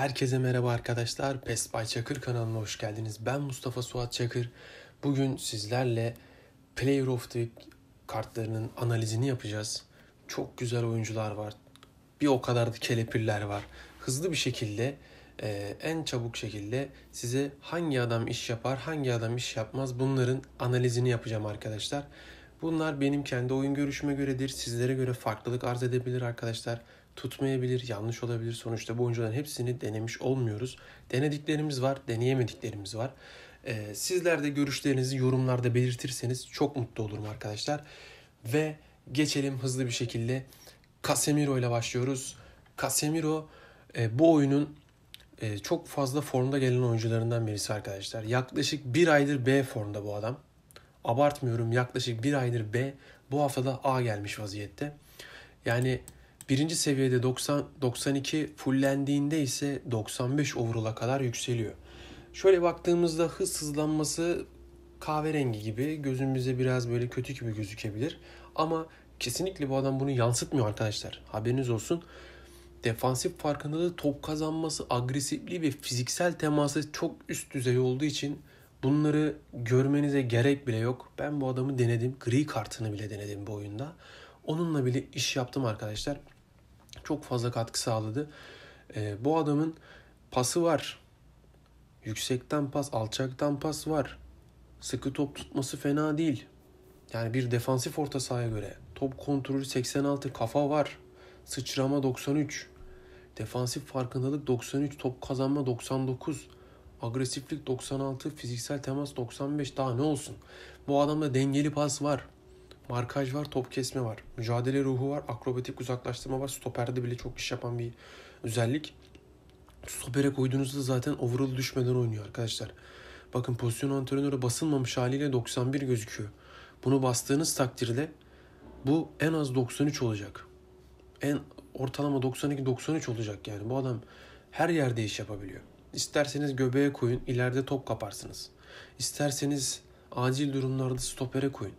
Herkese merhaba arkadaşlar. Pest by Çakır kanalına hoş geldiniz. Ben Mustafa Suat Çakır. Bugün sizlerle Player of the Week kartlarının analizini yapacağız. Çok güzel oyuncular var. Bir o kadar da kelepirler var. Hızlı bir şekilde e, en çabuk şekilde size hangi adam iş yapar, hangi adam iş yapmaz bunların analizini yapacağım arkadaşlar. Bunlar benim kendi oyun görüşüme göredir. Sizlere göre farklılık arz edebilir arkadaşlar tutmayabilir, yanlış olabilir. Sonuçta bu oyuncuların hepsini denemiş olmuyoruz. Denediklerimiz var, deneyemediklerimiz var. Ee, sizler de görüşlerinizi yorumlarda belirtirseniz çok mutlu olurum arkadaşlar. Ve geçelim hızlı bir şekilde Casemiro ile başlıyoruz. Casemiro e, bu oyunun e, çok fazla formda gelen oyuncularından birisi arkadaşlar. Yaklaşık bir aydır B formda bu adam. Abartmıyorum yaklaşık bir aydır B bu haftada A gelmiş vaziyette. Yani Birinci seviyede 90, 92 fullendiğinde ise 95 overall'a kadar yükseliyor. Şöyle baktığımızda hız hızlanması kahverengi gibi gözümüze biraz böyle kötü gibi gözükebilir. Ama kesinlikle bu adam bunu yansıtmıyor arkadaşlar. Haberiniz olsun. Defansif farkındalığı top kazanması, agresifliği ve fiziksel teması çok üst düzey olduğu için bunları görmenize gerek bile yok. Ben bu adamı denedim. Gri kartını bile denedim bu oyunda. Onunla bile iş yaptım arkadaşlar. Çok fazla katkı sağladı. E, bu adamın pası var. Yüksekten pas, alçaktan pas var. Sıkı top tutması fena değil. Yani bir defansif orta sahaya göre. Top kontrolü 86, kafa var. Sıçrama 93. Defansif farkındalık 93, top kazanma 99. Agresiflik 96, fiziksel temas 95 daha ne olsun. Bu adamda dengeli pas var. Markaj var, top kesme var. Mücadele ruhu var, akrobatik uzaklaştırma var. Stoperde bile çok iş yapan bir özellik. Stopere koyduğunuzda zaten overall düşmeden oynuyor arkadaşlar. Bakın pozisyon antrenörü basılmamış haliyle 91 gözüküyor. Bunu bastığınız takdirde bu en az 93 olacak. En ortalama 92-93 olacak yani. Bu adam her yerde iş yapabiliyor. İsterseniz göbeğe koyun, ileride top kaparsınız. İsterseniz acil durumlarda stopere koyun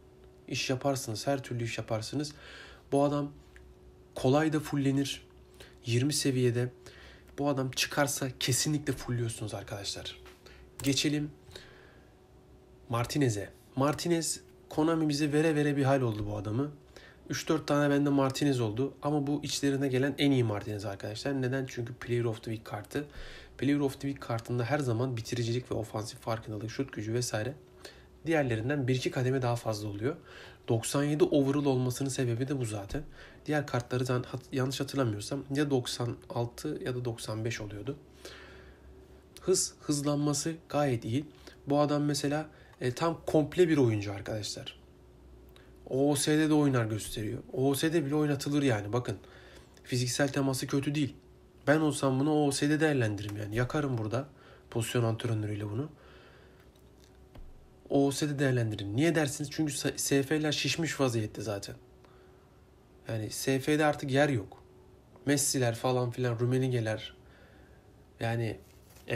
iş yaparsınız. Her türlü iş yaparsınız. Bu adam kolay da fullenir. 20 seviyede bu adam çıkarsa kesinlikle fulluyorsunuz arkadaşlar. Geçelim Martinez'e. Martinez Konami bize vere vere bir hal oldu bu adamı. 3-4 tane bende Martinez oldu ama bu içlerine gelen en iyi Martinez arkadaşlar. Neden? Çünkü Player of the Week kartı. Player of the Week kartında her zaman bitiricilik ve ofansif farkındalık, şut gücü vesaire diğerlerinden 1-2 kademe daha fazla oluyor. 97 overall olmasının sebebi de bu zaten. Diğer kartları yanlış hatırlamıyorsam ya 96 ya da 95 oluyordu. Hız, hızlanması gayet iyi. Bu adam mesela e, tam komple bir oyuncu arkadaşlar. OOS'de de oynar gösteriyor. OOS'de bile oynatılır yani bakın. Fiziksel teması kötü değil. Ben olsam bunu OOS'de değerlendiririm yani. Yakarım burada pozisyon antrenörüyle bunu. OOS'de değerlendirin. Niye dersiniz? Çünkü SF'ler şişmiş vaziyette zaten. Yani SF'de artık yer yok. Messi'ler falan filan, Rumenigeler, yani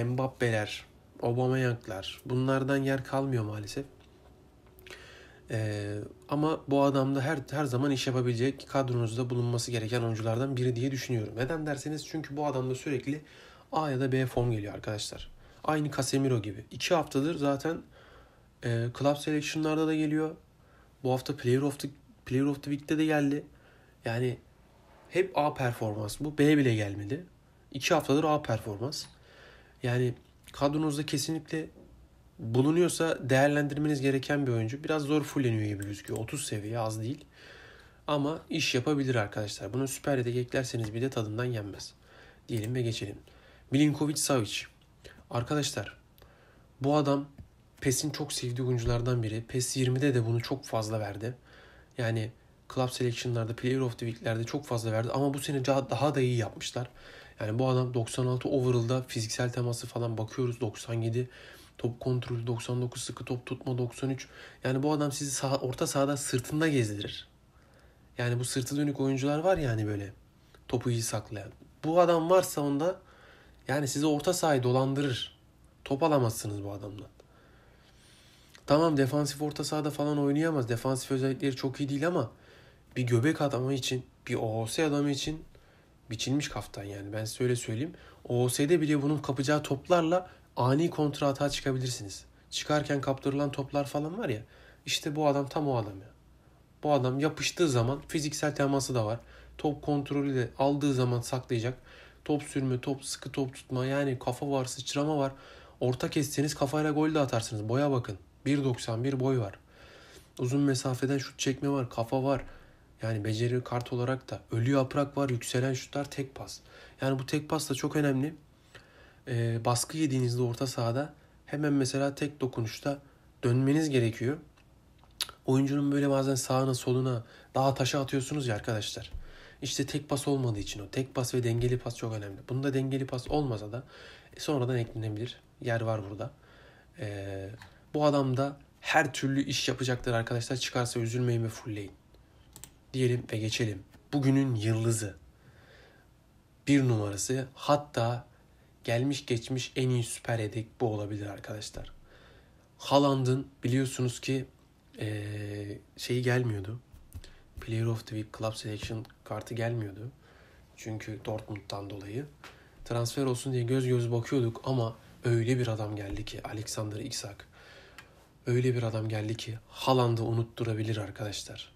Mbappe'ler, Aubameyang'lar bunlardan yer kalmıyor maalesef. Ee, ama bu adamda her her zaman iş yapabilecek kadronuzda bulunması gereken oyunculardan biri diye düşünüyorum. Neden derseniz çünkü bu adamda sürekli A ya da B form geliyor arkadaşlar. Aynı Casemiro gibi. İki haftadır zaten e, club selection'larda da geliyor. Bu hafta Player of the, Player of the Week'te de geldi. Yani hep A performans bu. B bile gelmedi. İki haftadır A performans. Yani kadronuzda kesinlikle bulunuyorsa değerlendirmeniz gereken bir oyuncu. Biraz zor fulleniyor gibi gözüküyor. 30 seviye az değil. Ama iş yapabilir arkadaşlar. Bunu Süper Lig'e eklerseniz de tadından yenmez. Diyelim ve geçelim. Milinkovic Savic. Arkadaşlar bu adam PES'in çok sevdiği oyunculardan biri. PES 20'de de bunu çok fazla verdi. Yani Club Selection'larda, Player of the Week'lerde çok fazla verdi. Ama bu sene daha da iyi yapmışlar. Yani bu adam 96 overall'da fiziksel teması falan bakıyoruz 97. Top kontrolü 99, sıkı top tutma 93. Yani bu adam sizi sağ, orta sahada sırtında gezdirir. Yani bu sırtı dönük oyuncular var ya hani böyle topu iyi saklayan. Bu adam varsa onda yani sizi orta sahayı dolandırır. Top alamazsınız bu adamla. Tamam defansif orta sahada falan oynayamaz. Defansif özellikleri çok iyi değil ama bir göbek adamı için, bir OOS adamı için biçilmiş kaftan yani. Ben size öyle söyleyeyim. OOS'de bile bunun kapacağı toplarla ani kontra atağa çıkabilirsiniz. Çıkarken kaptırılan toplar falan var ya. İşte bu adam tam o adam ya. Bu adam yapıştığı zaman fiziksel teması da var. Top kontrolü de aldığı zaman saklayacak. Top sürme, top sıkı top tutma yani kafa var, sıçrama var. Orta kesseniz kafayla gol de atarsınız. Boya bakın. 1.91 boy var. Uzun mesafeden şut çekme var, kafa var. Yani beceri kart olarak da ölü yaprak var, yükselen şutlar tek pas. Yani bu tek pas da çok önemli. E, baskı yediğinizde orta sahada hemen mesela tek dokunuşta dönmeniz gerekiyor. Oyuncunun böyle bazen sağına soluna daha taşa atıyorsunuz ya arkadaşlar. İşte tek pas olmadığı için o tek pas ve dengeli pas çok önemli. Bunda dengeli pas olmasa da e, sonradan eklenebilir. Yer var burada. Eee bu adam da her türlü iş yapacaktır arkadaşlar. Çıkarsa üzülmeyin ve fullleyin. Diyelim ve geçelim. Bugünün yıldızı. Bir numarası hatta gelmiş geçmiş en iyi süper yedek bu olabilir arkadaşlar. Haaland'ın biliyorsunuz ki ee, şeyi gelmiyordu. Player of the Week Club Selection kartı gelmiyordu. Çünkü Dortmund'dan dolayı. Transfer olsun diye göz göz bakıyorduk ama öyle bir adam geldi ki Alexander Isak öyle bir adam geldi ki Haaland'ı unutturabilir arkadaşlar.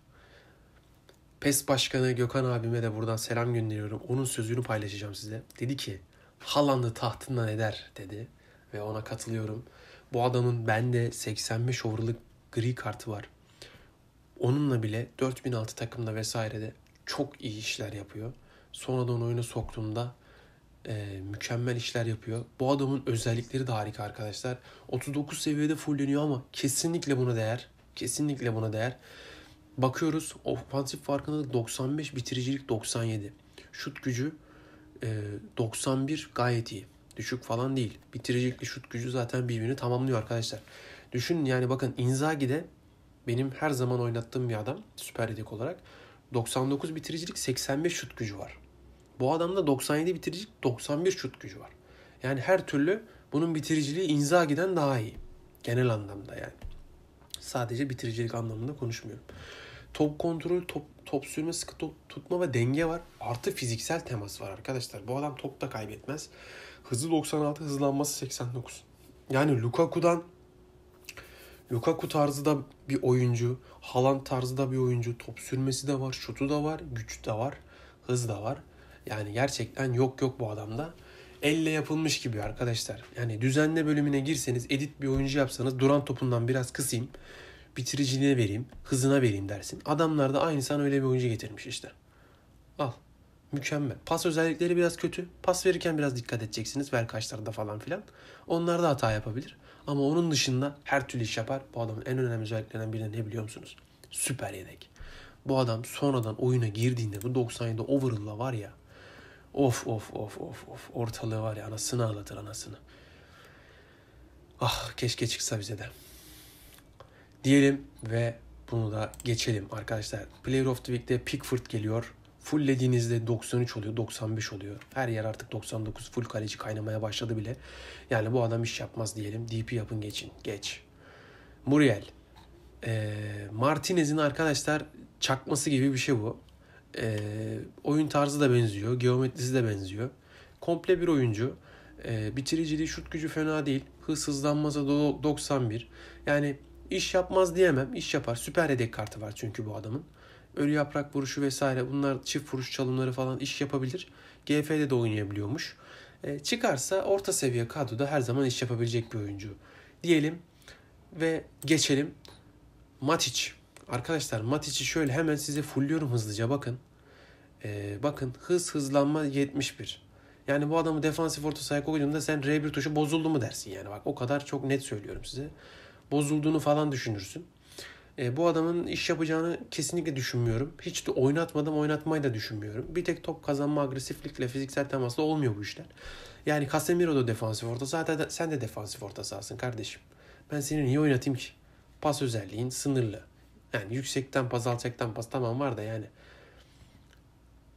PES Başkanı Gökhan abime de buradan selam gönderiyorum. Onun sözünü paylaşacağım size. Dedi ki Haaland'ı tahtından eder dedi. Ve ona katılıyorum. Bu adamın bende 85 overlık gri kartı var. Onunla bile 4006 takımda vesairede çok iyi işler yapıyor. Sonradan oyunu soktuğunda. E, mükemmel işler yapıyor. Bu adamın özellikleri de harika arkadaşlar. 39 seviyede full dönüyor ama kesinlikle buna değer. Kesinlikle buna değer. Bakıyoruz ofansif farkındalık 95, bitiricilik 97. Şut gücü e, 91 gayet iyi. Düşük falan değil. Bitiricilikle şut gücü zaten birbirini tamamlıyor arkadaşlar. Düşünün yani bakın Inzaghi de benim her zaman oynattığım bir adam süper yedek olarak. 99 bitiricilik 85 şut gücü var. Bu adamda 97 bitirici 91 şut gücü var. Yani her türlü bunun bitiriciliği inza giden daha iyi. Genel anlamda yani. Sadece bitiricilik anlamında konuşmuyorum. Top kontrolü, top, top sürme, sıkı top tutma ve denge var. Artı fiziksel temas var arkadaşlar. Bu adam top da kaybetmez. Hızı 96, hızlanması 89. Yani Lukaku'dan Lukaku tarzı da bir oyuncu, Haaland tarzı da bir oyuncu. Top sürmesi de var, şutu da var, güç de var, hız da var. Yani gerçekten yok yok bu adamda. Elle yapılmış gibi arkadaşlar. Yani düzenle bölümüne girseniz edit bir oyuncu yapsanız duran topundan biraz kısayım. Bitiriciliğine vereyim. Hızına vereyim dersin. Adamlar da aynı sana öyle bir oyuncu getirmiş işte. Al. Mükemmel. Pas özellikleri biraz kötü. Pas verirken biraz dikkat edeceksiniz. Ver kaçlarda falan filan. Onlar da hata yapabilir. Ama onun dışında her türlü iş yapar. Bu adamın en önemli özelliklerinden biri ne biliyor musunuz? Süper yedek. Bu adam sonradan oyuna girdiğinde bu 97 overall'la var ya Of of of of of. Ortalığı var ya anasını ağlatır anasını. Ah keşke çıksa bize de. Diyelim ve bunu da geçelim arkadaşlar. Player of the Week'te Pickford geliyor. Fulllediğinizde 93 oluyor, 95 oluyor. Her yer artık 99. Full kaleci kaynamaya başladı bile. Yani bu adam iş yapmaz diyelim. DP yapın geçin. Geç. Muriel. Ee, Martinez'in arkadaşlar çakması gibi bir şey bu. E, oyun tarzı da benziyor. Geometrisi de benziyor. Komple bir oyuncu. E, bitiriciliği, şut gücü fena değil. Hız hızlanmasa 91. Yani iş yapmaz diyemem. İş yapar. Süper yedek kartı var çünkü bu adamın. Ölü yaprak vuruşu vesaire bunlar çift vuruş çalımları falan iş yapabilir. GF'de de oynayabiliyormuş. E, çıkarsa orta seviye kadroda her zaman iş yapabilecek bir oyuncu. Diyelim ve geçelim Matic. Arkadaşlar Matic'i şöyle hemen size fullüyorum hızlıca bakın. Ee, bakın hız hızlanma 71. Yani bu adamı defansif orta sahaya koyduğunda sen R1 tuşu bozuldu mu dersin yani. Bak o kadar çok net söylüyorum size. Bozulduğunu falan düşünürsün. E, bu adamın iş yapacağını kesinlikle düşünmüyorum. Hiç de oynatmadım oynatmayı da düşünmüyorum. Bir tek top kazanma agresiflikle fiziksel temasla olmuyor bu işler. Yani Casemiro da defansif orta zaten Sen de defansif orta sahasın kardeşim. Ben seni niye oynatayım ki? Pas özelliğin sınırlı. Yani yüksekten pas, alçaktan pas tamam var da yani.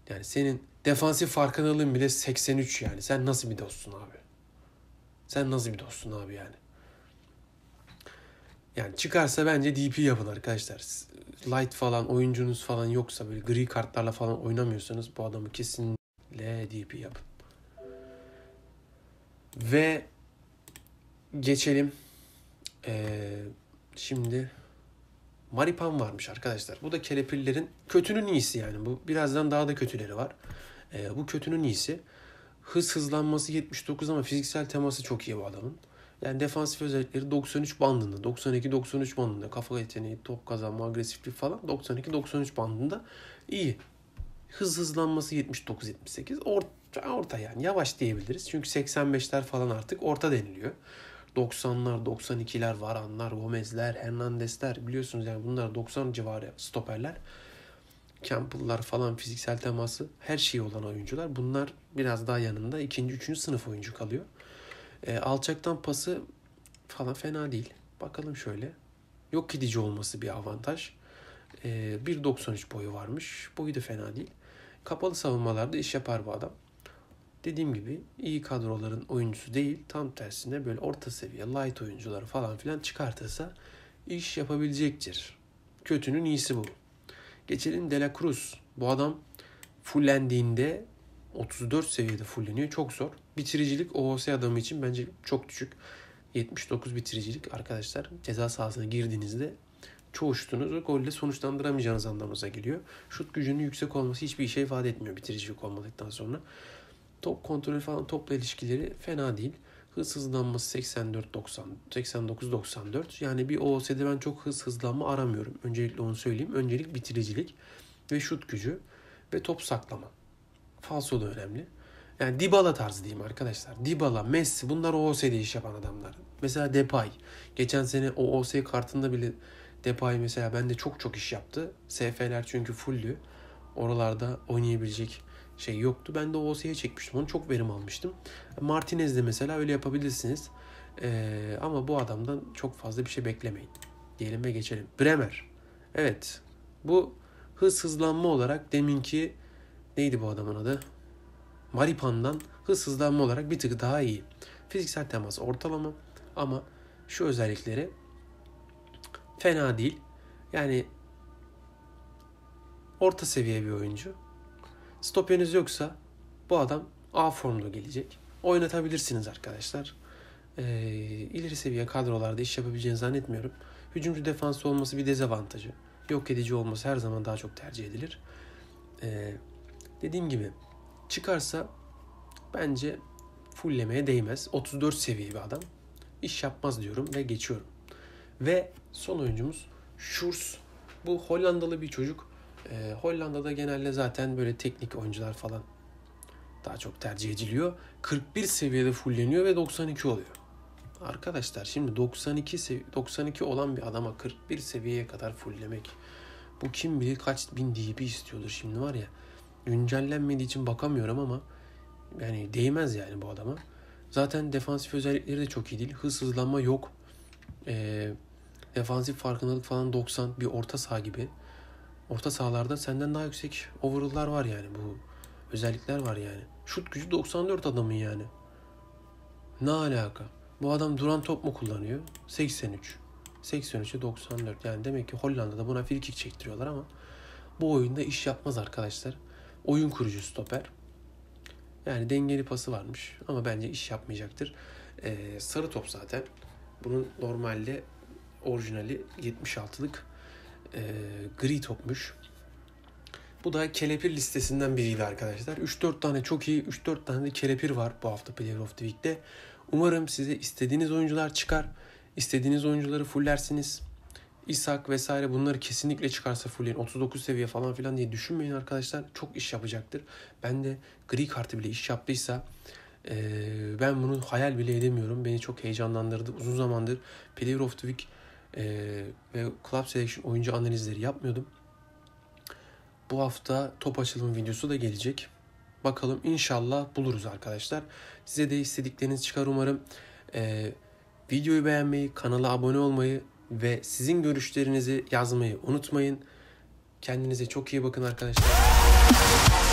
Yani senin defansif farkındalığın bile 83 yani. Sen nasıl bir dostsun abi? Sen nasıl bir dostsun abi yani? Yani çıkarsa bence DP yapın arkadaşlar. Light falan oyuncunuz falan yoksa böyle gri kartlarla falan oynamıyorsanız bu adamı kesinlikle DP yapın. Ve geçelim ee, şimdi maripan varmış arkadaşlar. Bu da kelepirlerin kötünün iyisi yani. Bu birazdan daha da kötüleri var. E, bu kötünün iyisi. Hız hızlanması 79 ama fiziksel teması çok iyi bu adamın. Yani defansif özellikleri 93 bandında, 92-93 bandında. Kafa yeteneği, top kazanma, agresiflik falan 92-93 bandında iyi. Hız hızlanması 79-78. Orta, orta yani yavaş diyebiliriz. Çünkü 85'ler falan artık orta deniliyor. 90'lar, 92'ler, Varanlar, Gomez'ler, Hernandez'ler biliyorsunuz yani bunlar 90 civarı stoperler. Campbell'lar falan fiziksel teması her şeyi olan oyuncular. Bunlar biraz daha yanında ikinci, üçüncü sınıf oyuncu kalıyor. E, alçaktan pası falan fena değil. Bakalım şöyle. Yok gidici olması bir avantaj. E, 1.93 boyu varmış. Boyu da fena değil. Kapalı savunmalarda iş yapar bu adam dediğim gibi iyi kadroların oyuncusu değil tam tersine böyle orta seviye light oyuncuları falan filan çıkartırsa iş yapabilecektir. Kötünün iyisi bu. Geçelim De La Cruz. Bu adam fullendiğinde 34 seviyede fulleniyor. Çok zor. Bitiricilik OOS adamı için bence çok düşük. 79 bitiricilik arkadaşlar ceza sahasına girdiğinizde çoğu şutunuzu golle sonuçlandıramayacağınız anlamına geliyor. Şut gücünün yüksek olması hiçbir işe ifade etmiyor bitiricilik olmadıktan sonra. Top kontrolü falan topla ilişkileri fena değil. Hız hızlanması 84-90, 89-94. Yani bir OOS'de ben çok hız hızlanma aramıyorum. Öncelikle onu söyleyeyim. Öncelik bitiricilik ve şut gücü ve top saklama. Falso da önemli. Yani Dybala tarzı diyeyim arkadaşlar. Dybala, Messi bunlar OOS'de iş yapan adamlar. Mesela Depay. Geçen sene OOS kartında bile Depay mesela bende çok çok iş yaptı. SF'ler çünkü fulldü. Oralarda oynayabilecek şey yoktu. Ben de OOS'ye çekmiştim. Onu çok verim almıştım. Martinez de mesela öyle yapabilirsiniz. Ee, ama bu adamdan çok fazla bir şey beklemeyin. Diyelim ve geçelim. Bremer. Evet. Bu hız hızlanma olarak deminki neydi bu adamın adı? Maripan'dan hız hızlanma olarak bir tık daha iyi. Fiziksel temas ortalama ama şu özellikleri fena değil. Yani orta seviye bir oyuncu. Stopeniz yoksa bu adam A formda gelecek. Oynatabilirsiniz arkadaşlar. E, ileri seviye kadrolarda iş yapabileceğini zannetmiyorum. Hücumcu defansı olması bir dezavantajı. Yok edici olması her zaman daha çok tercih edilir. E, dediğim gibi çıkarsa bence fulllemeye değmez. 34 seviye bir adam. İş yapmaz diyorum ve geçiyorum. Ve son oyuncumuz Schurz. Bu Hollandalı bir çocuk. E, Hollanda'da genelde zaten böyle teknik oyuncular falan daha çok tercih ediliyor. 41 seviyede fulleniyor ve 92 oluyor. Arkadaşlar şimdi 92 92 olan bir adama 41 seviyeye kadar fulllemek bu kim bilir kaç bin DP istiyordur şimdi var ya. Güncellenmediği için bakamıyorum ama yani değmez yani bu adama. Zaten defansif özellikleri de çok iyi değil. Hız hızlanma yok. E, defansif farkındalık falan 90 bir orta saha gibi orta sahalarda senden daha yüksek overall'lar var yani bu özellikler var yani. Şut gücü 94 adamın yani. Ne alaka? Bu adam duran top mu kullanıyor? 83. 83'e 94. Yani demek ki Hollanda'da buna frikik çektiriyorlar ama bu oyunda iş yapmaz arkadaşlar. Oyun kurucu stoper. Yani dengeli pası varmış ama bence iş yapmayacaktır. Ee, sarı top zaten. Bunun normalde orijinali 76'lık. Ee, gri topmuş. Bu da kelepir listesinden biriydi arkadaşlar. 3-4 tane çok iyi, 3-4 tane de kelepir var bu hafta Player of the Week'te. Umarım size istediğiniz oyuncular çıkar. İstediğiniz oyuncuları fullersiniz. İshak vesaire bunları kesinlikle çıkarsa fullleyin. 39 seviye falan filan diye düşünmeyin arkadaşlar. Çok iş yapacaktır. Ben de gri kartı bile iş yaptıysa ee, ben bunu hayal bile edemiyorum. Beni çok heyecanlandırdı. Uzun zamandır Player of the Week e, ve Club Selection oyuncu analizleri yapmıyordum. Bu hafta top açılım videosu da gelecek. Bakalım inşallah buluruz arkadaşlar. Size de istedikleriniz çıkar umarım. E, videoyu beğenmeyi, kanala abone olmayı ve sizin görüşlerinizi yazmayı unutmayın. Kendinize çok iyi bakın arkadaşlar.